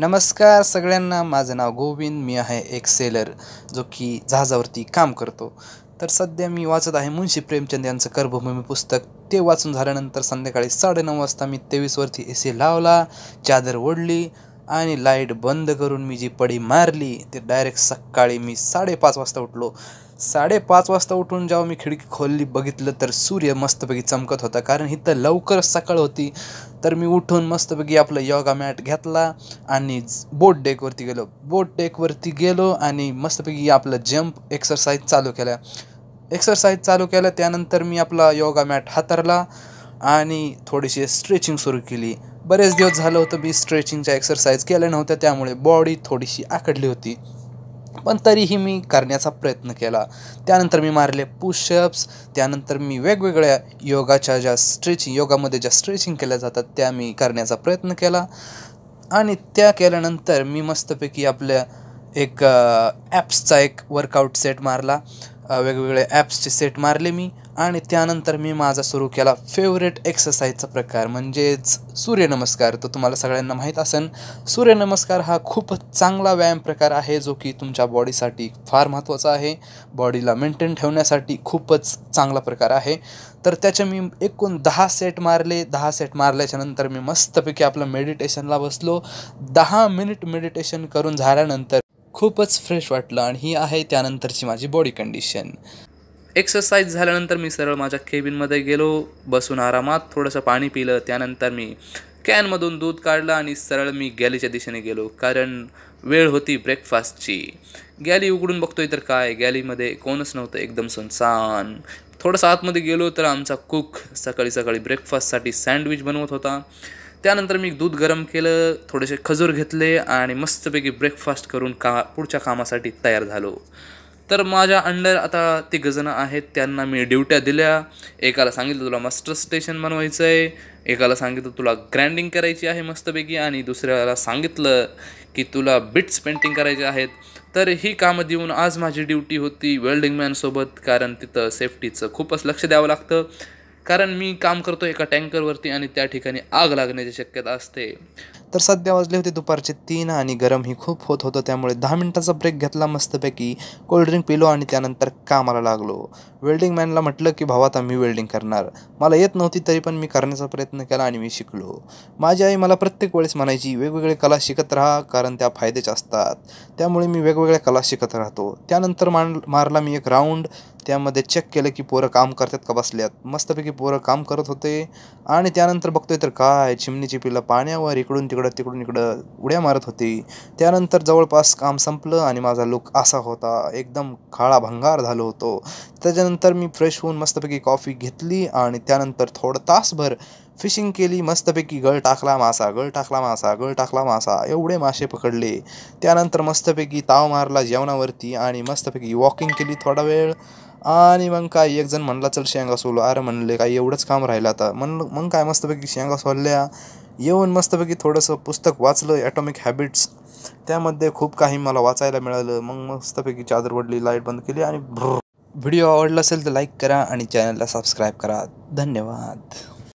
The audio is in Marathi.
नमस्कार सगळ्यांना माझं नाव गोविंद मी आहे एक सेलर जो की जहाजावरती काम करतो तर सध्या मी वाचत आहे मुंशी प्रेमचंद यांचं कर्भभूमी पुस्तक ते वाचून झाल्यानंतर संध्याकाळी साडेनऊ वाजता मी तेवीसवरती ए सी लावला चादर ओढली आणि लाईट बंद करून मी जी पडी मारली ते डायरेक्ट सकाळी मी साडेपाच वाजता उठलो साडेपाच वाजता उठून जेव्हा मी खिडकी खोलली बघितलं तर सूर्य मस्तपैकी चमकत होता कारण इथं लवकरच सकाळ होती तर मी उठून मस्तपैकी आपलं योगा मॅट घेतला आणि बोट डेकवरती गेलो बोट डेकवरती गेलो आणि मस्तपैकी आपलं जम्प एक्सरसाइज चालू केल्या एक्सरसाइज चालू केल्या त्यानंतर मी आपला योगा मॅट हातरला आणि थोडीशी स्ट्रेचिंग सुरू केली बरेच दिवस झालं होतं मी स्ट्रेचिंगच्या एक्सरसाइज केल्या नव्हत्या त्यामुळे बॉडी थोडीशी आकडली होती पण तरीही मी करण्याचा प्रयत्न केला त्यानंतर मी मारले पुशअप्स त्यानंतर मी वेगवेगळ्या योगाच्या ज्या स्ट्रेचिंग योगामध्ये ज्या स्ट्रेचिंग केल्या जातात त्या मी करण्याचा प्रयत्न केला आणि त्या केल्यानंतर मी मस्तपैकी आपल्या एक ॲप्सचा एक वर्कआउट सेट मारला वेगवेगळे ॲप्सचे सेट मारले मी आणि त्यानंतर मी माझा सुरू केला फेवरेट एक्सरसाइजचा प्रकार म्हणजेच सूर्यनमस्कार तर तुम्हाला सगळ्यांना माहीत असेल सूर्यनमस्कार हा खूप चांगला व्यायाम प्रकार आहे जो की तुमच्या बॉडीसाठी फार महत्त्वाचा आहे बॉडीला मेंटेन ठेवण्यासाठी खूपच चांगला प्रकार आहे तर त्याचे मी एकूण दहा सेट मारले दहा सेट मारल्याच्यानंतर मी मस्तपैकी आपलं मेडिटेशनला बसलो दहा मिनिट मेडिटेशन करून झाल्यानंतर खूपच फ्रेश वाटलं आणि ही आहे त्यानंतरची माझी बॉडी कंडिशन एक्सरसाइज झाल्यानंतर मी सरळ माझ्या केबिनमध्ये गेलो बसून आरामात थोडंसं पाणी पिलं त्यानंतर मी कॅनमधून दूध काढलं आणि सरळ मी गॅलीच्या दिशेने गेलो कारण वेळ होती ब्रेकफास्टची गॅली उघडून बघतोय तर काय गॅलीमध्ये कोणच नव्हतं एकदम सुनसान थोडंसं आतमध्ये गेलो तर आमचा कुक सकाळी सकाळी ब्रेकफास्टसाठी सँडविच बनवत होता त्यानंतर मी दूध गरम केलं थोडेसे खजूर घेतले आणि मस्तपैकी ब्रेकफास्ट करून का पुढच्या कामासाठी तयार झालो तर माझ्या अंडर आता ती गजनं आहेत त्यांना मी ड्युट्या दिल्या एकाला सांगितलं तुला मास्टर स्टेशन बनवायचं आहे एकाला सांगितलं तुला ग्रँडिंग करायची आहे मस्तपैकी आणि दुसऱ्याला सांगितलं की तुला बिट्स पेंटिंग करायचे आहेत तर ही कामं देऊन आज माझी ड्युटी होती वेल्डिंगमॅनसोबत कारण तिथं सेफ्टीचं खूपच लक्ष द्यावं लागतं कारण मी काम करतो एका टँकरवरती आणि त्या ठिकाणी आग लागण्याची शक्यता असते तर सध्या वाजले होते दुपारचे तीन आणि गरमही खूप होत होतं त्यामुळे दहा मिनटाचा ब्रेक घेतला मस्तपैकी कोल्ड्रिंक पिलो आणि त्यानंतर कामाला लागलो वेल्डिंग मॅनला म्हटलं की भावा आता मी वेल्डिंग करणार मला येत नव्हती तरी पण मी करण्याचा प्रयत्न केला आणि मी शिकलो माझी आई मला प्रत्येक वेळेस म्हणायची वेगवेगळे कला शिकत राहा कारण त्या फायद्याच्या असतात त्यामुळे मी वेगवेगळ्या कला शिकत राहतो त्यानंतर मान मारला मी एक राऊंड त्यामध्ये चेक केलं की पोरं काम करतात का बसल्यात मस्तपैकी पोरं काम करत होते आणि त्यानंतर बघतोय तर काय चिमणीची पिलं पाण्यावर इकडून तिकडं तिकडून इकडं उड्या मारत होती त्यानंतर जवळपास काम संपलं आणि माझा लुक असा होता एकदम काळा भंगार झालो होतो त्याच्यानंतर मी फ्रेश होऊन मस्तपैकी कॉफी घेतली आणि त्यानंतर थोडं तासभर फिशिंग केली मस्तपैकी गळ टाकला मासा गळ टाकला मासा गळ टाकला मासा एवढे मासे पकडले त्यानंतर मस्तपैकी ताव मारला जेवणावरती आणि मस्तपैकी वॉकिंग केली थोडा वेळ आणि मग काय एक जण म्हणला चल शेंगा सोलो अरे म्हणले काय एवढंच काम राहिलं आता म्हणलं मग काय मस्तपैकी शेंगा सोलल्या येऊन मस्तपैकी थोडंसं पुस्तक वाचलं ॲटॉमिक हॅबिट्स त्यामध्ये खूप काही मला वाचायला मिळालं मग मस्तपैकी चादर वडली लाईट बंद केली आणि व्हिडिओ आवडला असेल तर लाईक करा आणि चॅनलला सबस्क्राईब करा धन्यवाद